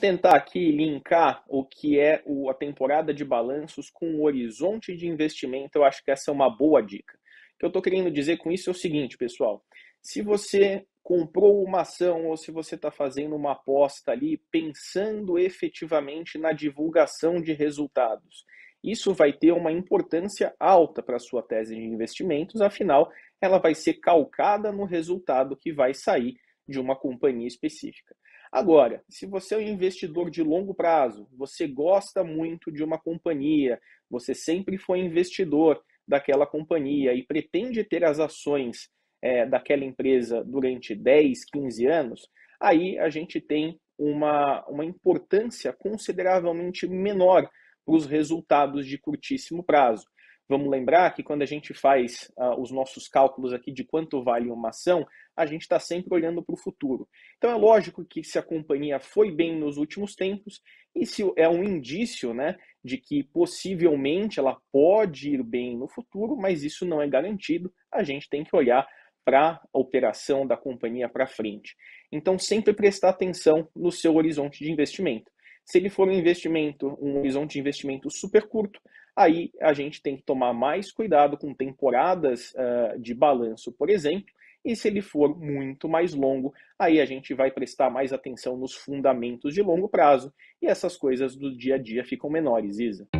tentar aqui linkar o que é a temporada de balanços com o horizonte de investimento. Eu acho que essa é uma boa dica. O que eu estou querendo dizer com isso é o seguinte, pessoal. Se você comprou uma ação ou se você está fazendo uma aposta ali, pensando efetivamente na divulgação de resultados, isso vai ter uma importância alta para a sua tese de investimentos, afinal, ela vai ser calcada no resultado que vai sair de uma companhia específica. Agora, se você é um investidor de longo prazo, você gosta muito de uma companhia, você sempre foi investidor daquela companhia e pretende ter as ações é, daquela empresa durante 10, 15 anos, aí a gente tem uma, uma importância consideravelmente menor para os resultados de curtíssimo prazo. Vamos lembrar que quando a gente faz uh, os nossos cálculos aqui de quanto vale uma ação, a gente está sempre olhando para o futuro. Então é lógico que se a companhia foi bem nos últimos tempos, isso é um indício né, de que possivelmente ela pode ir bem no futuro, mas isso não é garantido. A gente tem que olhar para a operação da companhia para frente. Então, sempre prestar atenção no seu horizonte de investimento. Se ele for um investimento, um horizonte de investimento super curto, aí a gente tem que tomar mais cuidado com temporadas uh, de balanço, por exemplo, e se ele for muito mais longo, aí a gente vai prestar mais atenção nos fundamentos de longo prazo e essas coisas do dia a dia ficam menores, Isa.